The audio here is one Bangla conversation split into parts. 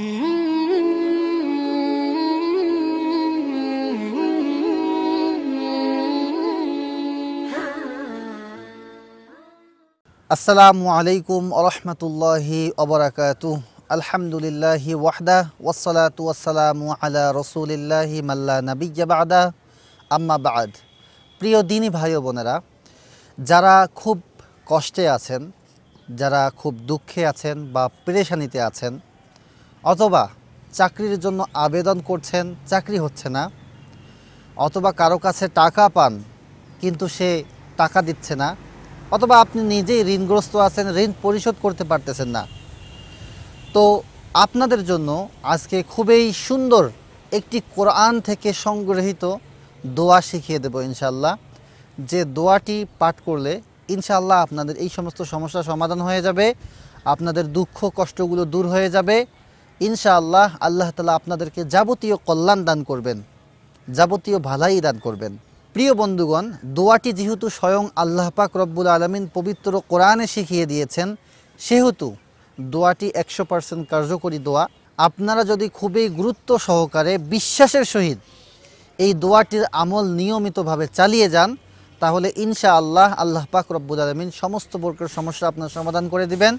আসসালামু আলাইকুম আরহামতুল্লাহি অবরাকাত আলহামদুলিল্লাহি ওয়াহদা ওয়াসালাতু ওয়াসালামু আলা রসুলিল্লাহি মাল্লা নবীবাদা আম্মা বাদ প্রিয় দিনী ভাই বোনেরা যারা খুব কষ্টে আছেন যারা খুব দুঃখে আছেন বা পেরেশানিতে আছেন অথবা চাকরির জন্য আবেদন করছেন চাকরি হচ্ছে না অথবা কারো কাছে টাকা পান কিন্তু সে টাকা দিচ্ছে না অথবা আপনি নিজেই ঋণগ্রস্ত আছেন ঋণ পরিশোধ করতে পারতেছেন না তো আপনাদের জন্য আজকে খুবই সুন্দর একটি কোরআন থেকে সংগৃহীত দোয়া শিখিয়ে দেব ইনশাল্লাহ যে দোয়াটি পাঠ করলে ইনশাল্লাহ আপনাদের এই সমস্ত সমস্যা সমাধান হয়ে যাবে আপনাদের দুঃখ কষ্টগুলো দূর হয়ে যাবে ইনশাআল্লাহ আল্লাহ তালা আপনাদেরকে যাবতীয় কল্যাণ দান করবেন যাবতীয় ভালাই দান করবেন প্রিয় বন্ধুগণ দোয়াটি যেহেতু স্বয়ং আল্লাহ পাক রব্বুল আলমিন পবিত্র কোরআনে শিখিয়ে দিয়েছেন সেহেতু দোয়াটি একশো পার্সেন্ট কার্যকরী দোয়া আপনারা যদি খুবই গুরুত্ব সহকারে বিশ্বাসের সহিত এই দোয়াটির আমল নিয়মিতভাবে চালিয়ে যান তাহলে ইনশা আল্লাহ আল্লাহ পাক রব্বুল আলমিন সমস্ত বর্গের সমস্যা আপনার সমাধান করে দিবেন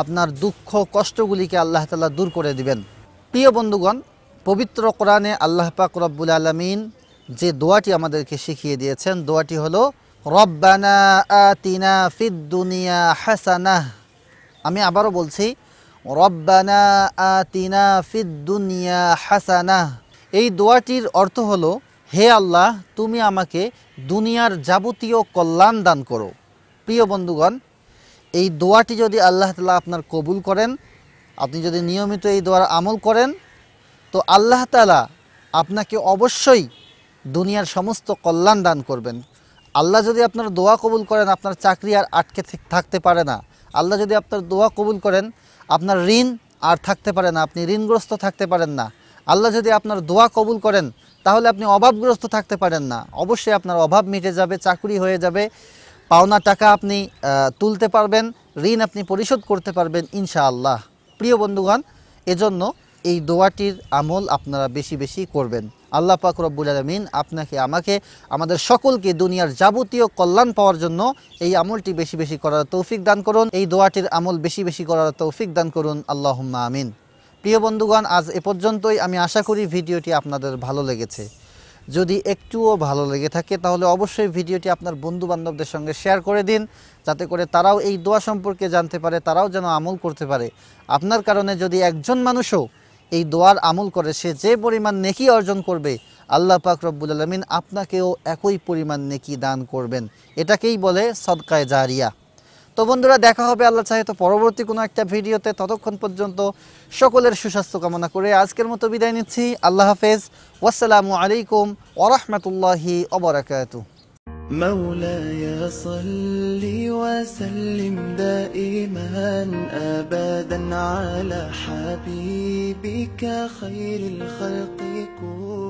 আপনার দুঃখ কষ্টগুলিকে আল্লাহ তালা দূর করে দিবেন প্রিয় বন্ধুগণ পবিত্র কোরআনে আল্লাহ পাক রব্বুল আলমিন যে দোয়াটি আমাদেরকে শিখিয়ে দিয়েছেন দোয়াটি হলো রব্বানা আতিনা ফিদ্দুনিয়া হাসানাহ আমি আবারও বলছি রব্বানা আতিনা ফিদ্দুনিয়া হাসানাহ এই দোয়াটির অর্থ হলো হে আল্লাহ তুমি আমাকে দুনিয়ার যাবতীয় কল্যাণ দান করো প্রিয় বন্ধুগণ এই দোয়াটি যদি আল্লাহ তালা আপনার কবুল করেন আপনি যদি নিয়মিত এই দোয়ার আমল করেন তো আল্লাহ তালা আপনাকে অবশ্যই দুনিয়ার সমস্ত কল্যাণ দান করবেন আল্লাহ যদি আপনার দোয়া কবুল করেন আপনার চাকরি আর আটকে থাকতে পারে না আল্লাহ যদি আপনার দোয়া কবুল করেন আপনার ঋণ আর থাকতে পারে না আপনি ঋণগ্রস্ত থাকতে পারেন না আল্লাহ যদি আপনার দোয়া কবুল করেন তাহলে আপনি অভাবগ্রস্ত থাকতে পারেন না অবশ্যই আপনার অভাব মিটে যাবে চাকুরি হয়ে যাবে পাওনা টাকা আপনি তুলতে পারবেন ঋণ আপনি পরিশোধ করতে পারবেন ইনশাআল্লাহ প্রিয় বন্ধুগণ এজন্য এই দোয়াটির আমল আপনারা বেশি বেশি করবেন আল্লাহ পাক রব্বুল আলমিন আপনাকে আমাকে আমাদের সকলকে দুনিয়ার যাবতীয় কল্যাণ পাওয়ার জন্য এই আমলটি বেশি বেশি করার তৌফিক দান করুন এই দোয়াটির আমল বেশি বেশি করার তৌফিক দান করুন আল্লাহ আমিন প্রিয় বন্ধুগণ আজ এ পর্যন্তই আমি আশা করি ভিডিওটি আপনাদের ভালো লেগেছে যদি একটুও ভালো লেগে থাকে তাহলে অবশ্যই ভিডিওটি আপনার বন্ধু বান্ধবদের সঙ্গে শেয়ার করে দিন যাতে করে তারাও এই দোয়া সম্পর্কে জানতে পারে তারাও যেন আমল করতে পারে আপনার কারণে যদি একজন মানুষও এই দোয়ার আমল করে সে যে পরিমাণ নেকি অর্জন করবে আল্লাহ পাক রব্বুল আলমিন আপনাকেও একই পরিমাণ নেকি দান করবেন এটাকেই বলে সদকায় জারিয়া তো বন্ধুরা দেখা হবে আল্লাহ চাহে তো পরবর্তী কোনো একটা ভিডিওতে ততক্ষণ পর্যন্ত সকলের সুস্বাস্থ্য কামনা করে আজকের মতো বিদায় নিচ্ছি আল্লাহ হাফেজ ওয়াসালামু আলাইকুম ওরহমতুল্লাহি অবরাকাত مولاي صل وسلم دائما ابدا على حبيبك خير الخلق كل